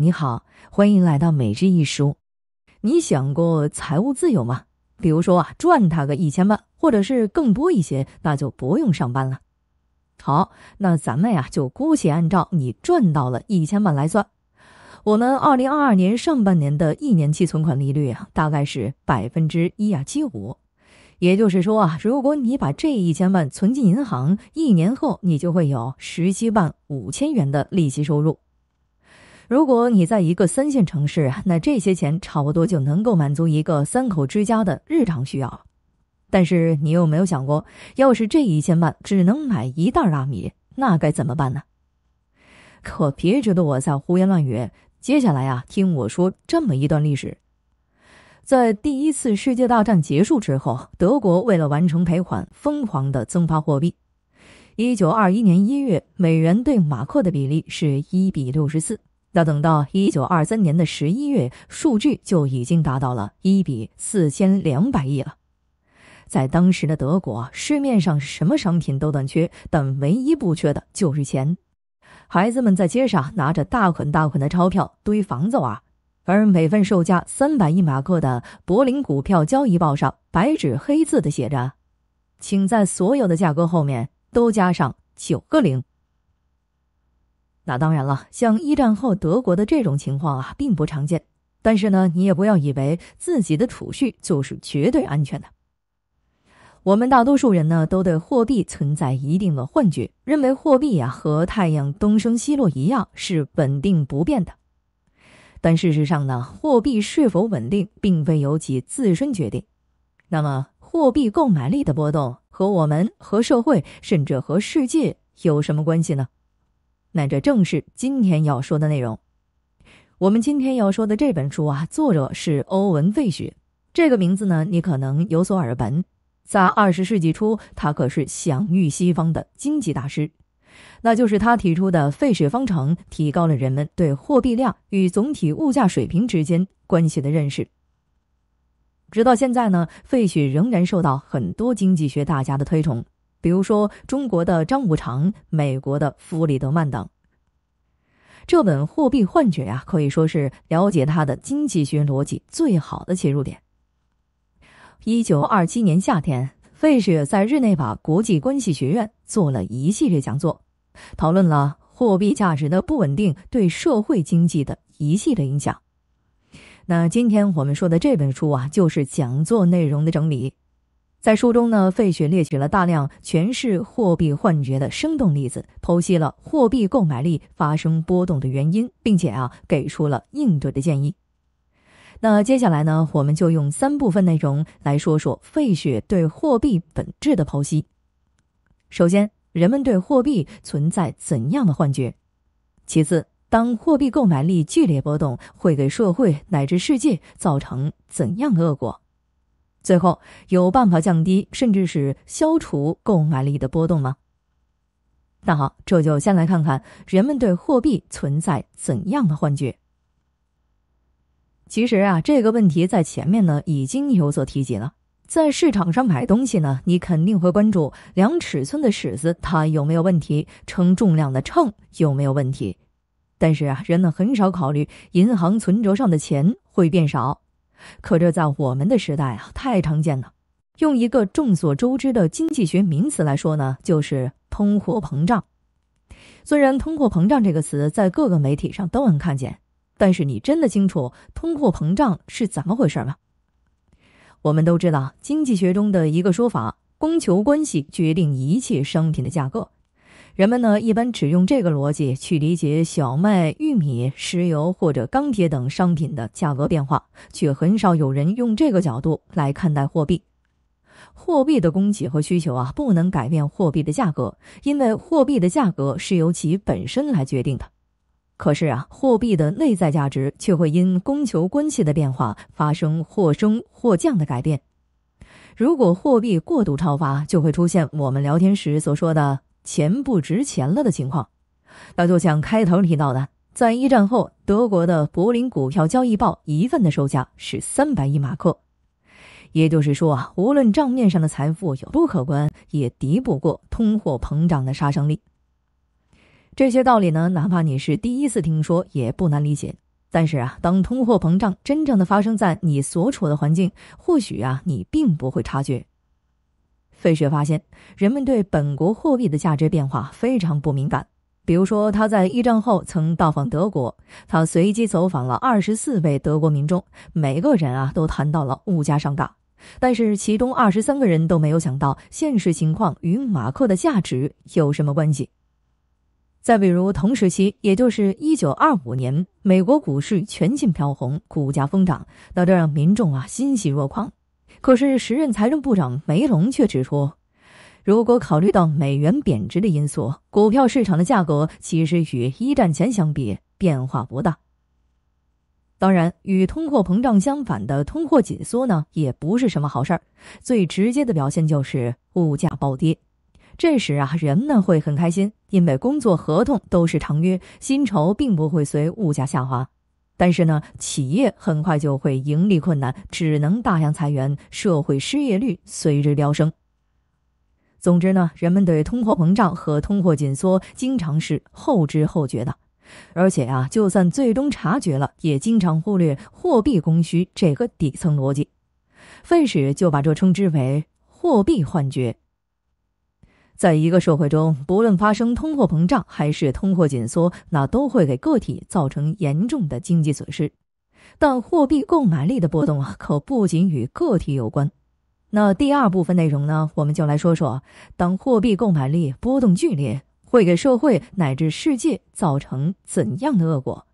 你好，欢迎来到每日一书。你想过财务自由吗？比如说啊，赚他个一千万，或者是更多一些，那就不用上班了。好，那咱们呀，就姑且按照你赚到了一千万来算。我们二零二二年上半年的一年期存款利率啊，大概是百分之一啊七五。也就是说啊，如果你把这一千万存进银行，一年后你就会有十七万五千元的利息收入。如果你在一个三线城市那这些钱差不多就能够满足一个三口之家的日常需要。但是你有没有想过，要是这一千万只能买一袋大米，那该怎么办呢？可别觉得我在胡言乱语。接下来啊，听我说这么一段历史：在第一次世界大战结束之后，德国为了完成赔款，疯狂的增发货币。一九二一年一月，美元兑马克的比例是一比六十四。要等到一九二三年的十一月，数据就已经达到了一比四千两百亿了。在当时的德国，市面上什么商品都短缺，但唯一不缺的就是钱。孩子们在街上拿着大捆大捆的钞票堆房子玩，而每份售价三百亿马克的柏林股票交易报上，白纸黑字的写着：“请在所有的价格后面都加上九个零。”那当然了，像一战后德国的这种情况啊，并不常见。但是呢，你也不要以为自己的储蓄就是绝对安全的。我们大多数人呢，都对货币存在一定的幻觉，认为货币呀和太阳东升西落一样是稳定不变的。但事实上呢，货币是否稳定，并非由其自身决定。那么，货币购买力的波动和我们和社会，甚至和世界有什么关系呢？那这正是今天要说的内容。我们今天要说的这本书啊，作者是欧文·费雪。这个名字呢，你可能有所耳闻。在二十世纪初，他可是享誉西方的经济大师。那就是他提出的费雪方程，提高了人们对货币量与总体物价水平之间关系的认识。直到现在呢，费雪仍然受到很多经济学大家的推崇。比如说，中国的张五常、美国的弗里德曼等。这本《货币幻觉》啊，可以说是了解他的经济学逻辑最好的切入点。一九二七年夏天，费雪在日内瓦国际关系学院做了一系列讲座，讨论了货币价值的不稳定对社会经济的一系列影响。那今天我们说的这本书啊，就是讲座内容的整理。在书中呢，费雪列举了大量诠释货币幻觉的生动例子，剖析了货币购买力发生波动的原因，并且啊给出了应对的建议。那接下来呢，我们就用三部分内容来说说费雪对货币本质的剖析。首先，人们对货币存在怎样的幻觉？其次，当货币购买力剧烈波动，会给社会乃至世界造成怎样的恶果？最后有办法降低甚至是消除购买力的波动吗？那好，这就先来看看人们对货币存在怎样的幻觉。其实啊，这个问题在前面呢已经有所提及了。在市场上买东西呢，你肯定会关注量尺寸的尺子它有没有问题，称重量的秤有没有问题。但是啊，人呢很少考虑银行存折上的钱会变少。可这在我们的时代啊，太常见了。用一个众所周知的经济学名词来说呢，就是通货膨胀。虽然通货膨胀这个词在各个媒体上都能看见，但是你真的清楚通货膨胀是怎么回事吗？我们都知道经济学中的一个说法：供求关系决定一切商品的价格。人们呢一般只用这个逻辑去理解小麦、玉米、石油或者钢铁等商品的价格变化，却很少有人用这个角度来看待货币。货币的供给和需求啊，不能改变货币的价格，因为货币的价格是由其本身来决定的。可是啊，货币的内在价值却会因供求关系的变化发生或升或降的改变。如果货币过度超发，就会出现我们聊天时所说的。钱不值钱了的情况，那就像开头提到的，在一战后，德国的柏林股票交易报一份的售价是三百亿马克，也就是说啊，无论账面上的财富有不可观，也敌不过通货膨胀的杀伤力。这些道理呢，哪怕你是第一次听说，也不难理解。但是啊，当通货膨胀真正的发生在你所处的环境，或许啊，你并不会察觉。费雪发现，人们对本国货币的价值变化非常不敏感。比如说，他在一战后曾到访德国，他随机走访了二十四位德国民众，每个人啊都谈到了物价上涨，但是其中二十三个人都没有想到现实情况与马克的价值有什么关系。再比如，同时期，也就是一九二五年，美国股市全境飘红，股价疯涨，那这让民众啊欣喜若狂。可是，时任财政部长梅隆却指出，如果考虑到美元贬值的因素，股票市场的价格其实与一战前相比变化不大。当然，与通货膨胀相反的通货紧缩呢，也不是什么好事儿。最直接的表现就是物价暴跌，这时啊，人们会很开心，因为工作合同都是长约，薪酬并不会随物价下滑。但是呢，企业很快就会盈利困难，只能大量裁员，社会失业率随之飙升。总之呢，人们对通货膨胀和通货紧缩经常是后知后觉的，而且啊，就算最终察觉了，也经常忽略货币供需这个底层逻辑。费氏就把这称之为“货币幻觉”。在一个社会中，不论发生通货膨胀还是通货紧缩，那都会给个体造成严重的经济损失。但货币购买力的波动啊，可不仅与个体有关。那第二部分内容呢，我们就来说说，当货币购买力波动剧烈，会给社会乃至世界造成怎样的恶果？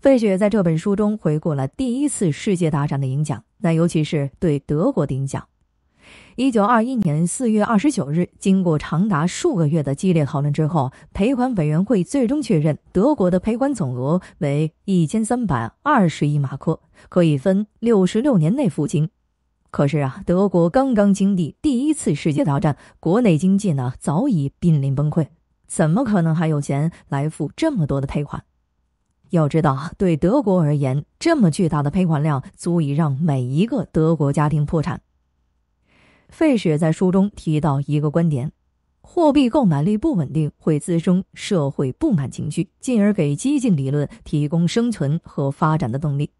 费雪在这本书中回顾了第一次世界大战的影响，那尤其是对德国的影响。一九二一年四月二十九日，经过长达数个月的激烈讨论之后，赔款委员会最终确认德国的赔款总额为一千三百二十亿马克，可以分六十六年内付清。可是啊，德国刚刚经历第一次世界大战，国内经济呢早已濒临崩溃，怎么可能还有钱来付这么多的赔款？要知道，对德国而言，这么巨大的赔款量足以让每一个德国家庭破产。费雪在书中提到一个观点：货币购买力不稳定会滋生社会不满情绪，进而给激进理论提供生存和发展的动力。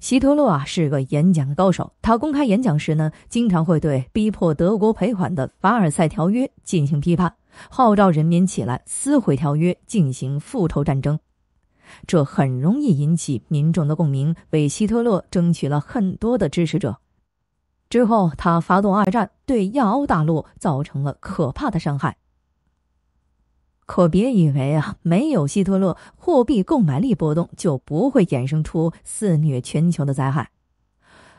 希特勒啊是个演讲高手，他公开演讲时呢，经常会对逼迫德国赔款的《凡尔赛条约》进行批判，号召人民起来撕毁条约，进行复仇战争。这很容易引起民众的共鸣，为希特勒争取了很多的支持者。之后，他发动二战，对亚欧大陆造成了可怕的伤害。可别以为啊，没有希特勒，货币购买力波动就不会衍生出肆虐全球的灾害。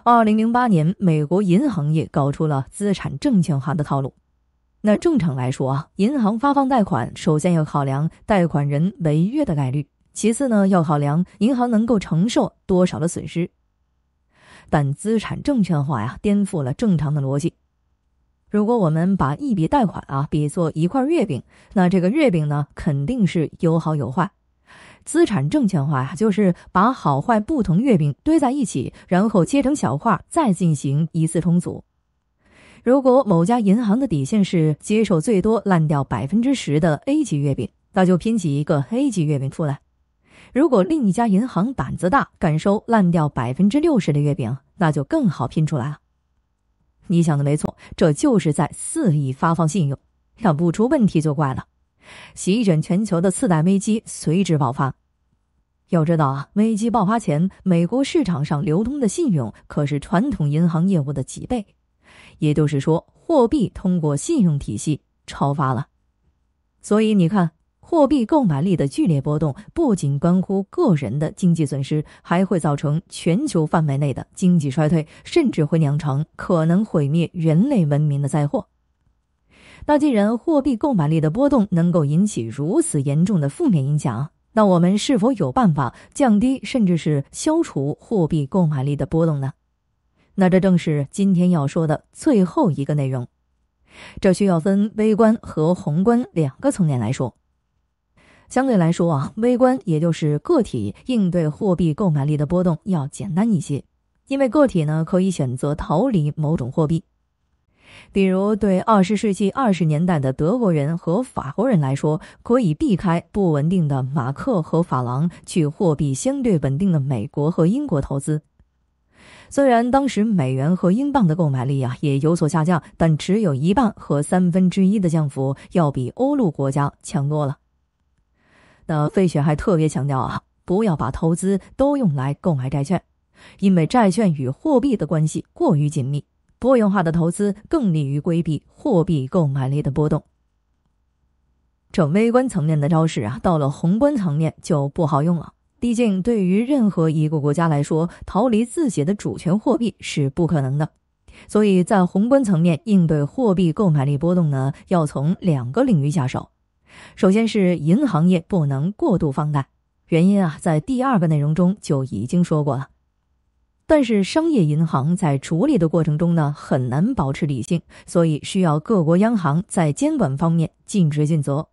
二零零八年，美国银行业搞出了资产证券化的套路。那正常来说啊，银行发放贷款，首先要考量贷款人违约的概率，其次呢，要考量银行能够承受多少的损失。但资产证券化呀，颠覆了正常的逻辑。如果我们把一笔贷款啊比作一块月饼，那这个月饼呢，肯定是有好有坏。资产证券化呀，就是把好坏不同月饼堆在一起，然后切成小块，再进行一次重组。如果某家银行的底线是接受最多烂掉百分之十的 A 级月饼，那就拼起一个 A 级月饼出来。如果另一家银行胆子大，敢收烂掉百分之六十的月饼，那就更好拼出来了。你想的没错，这就是在肆意发放信用，要不出问题就怪了。席卷全球的次贷危机随之爆发。要知道啊，危机爆发前，美国市场上流通的信用可是传统银行业务的几倍，也就是说，货币通过信用体系超发了。所以你看。货币购买力的剧烈波动不仅关乎个人的经济损失，还会造成全球范围内的经济衰退，甚至会酿成可能毁灭人类文明的灾祸。那既然货币购买力的波动能够引起如此严重的负面影响，那我们是否有办法降低甚至是消除货币购买力的波动呢？那这正是今天要说的最后一个内容。这需要分微观和宏观两个层面来说。相对来说啊，微观也就是个体应对货币购买力的波动要简单一些，因为个体呢可以选择逃离某种货币，比如对二十世纪二十年代的德国人和法国人来说，可以避开不稳定的马克和法郎，去货币相对稳定的美国和英国投资。虽然当时美元和英镑的购买力啊也有所下降，但只有一半和三分之一的降幅，要比欧陆国家强多了。那费雪还特别强调啊，不要把投资都用来购买债券，因为债券与货币的关系过于紧密。多元化的投资更利于规避货币购买力的波动。这微观层面的招式啊，到了宏观层面就不好用了。毕竟对于任何一个国家来说，逃离自己的主权货币是不可能的。所以在宏观层面应对货币购买力波动呢，要从两个领域下手。首先是银行业不能过度放贷，原因啊，在第二个内容中就已经说过了。但是商业银行在处理的过程中呢，很难保持理性，所以需要各国央行在监管方面尽职尽责。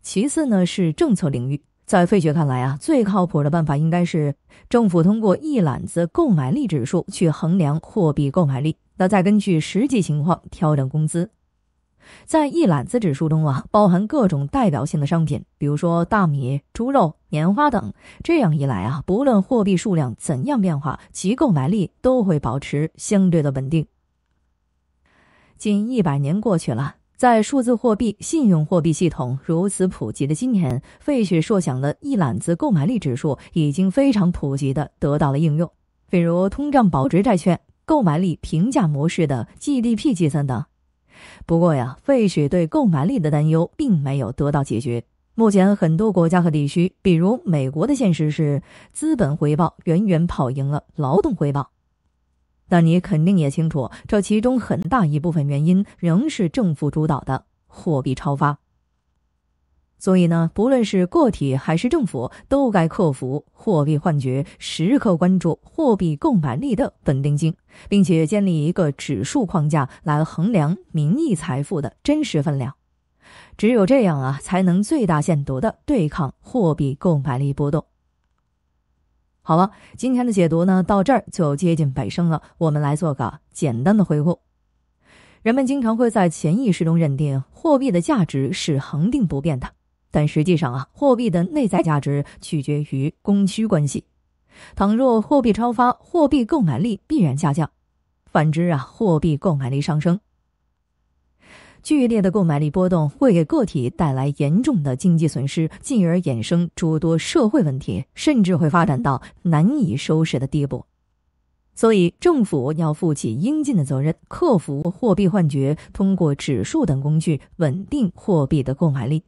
其次呢，是政策领域，在费雪看来啊，最靠谱的办法应该是政府通过一揽子购买力指数去衡量货币购买力，那再根据实际情况调整工资。在一揽子指数中啊，包含各种代表性的商品，比如说大米、猪肉、棉花等。这样一来啊，不论货币数量怎样变化，其购买力都会保持相对的稳定。近一百年过去了，在数字货币、信用货币系统如此普及的今天，费雪设想的一揽子购买力指数已经非常普及的得到了应用，比如通胀保值债券、购买力评价模式的 GDP 计算等。不过呀，费雪对购买力的担忧并没有得到解决。目前很多国家和地区，比如美国的现实是，资本回报远远跑赢了劳动回报。但你肯定也清楚，这其中很大一部分原因仍是政府主导的货币超发。所以呢，不论是个体还是政府，都该克服货币幻觉，时刻关注货币购买力的稳定性，并且建立一个指数框架来衡量名义财富的真实分量。只有这样啊，才能最大限度的对抗货币购买力波动。好了，今天的解读呢，到这儿就接近尾声了。我们来做个简单的回顾。人们经常会在潜意识中认定货币的价值是恒定不变的。但实际上啊，货币的内在价值取决于供需关系。倘若货币超发，货币购买力必然下降；反之啊，货币购买力上升。剧烈的购买力波动会给个体带来严重的经济损失，进而衍生诸多社会问题，甚至会发展到难以收拾的地步。所以，政府要负起应尽的责任，克服货币幻觉，通过指数等工具稳定货币的购买力。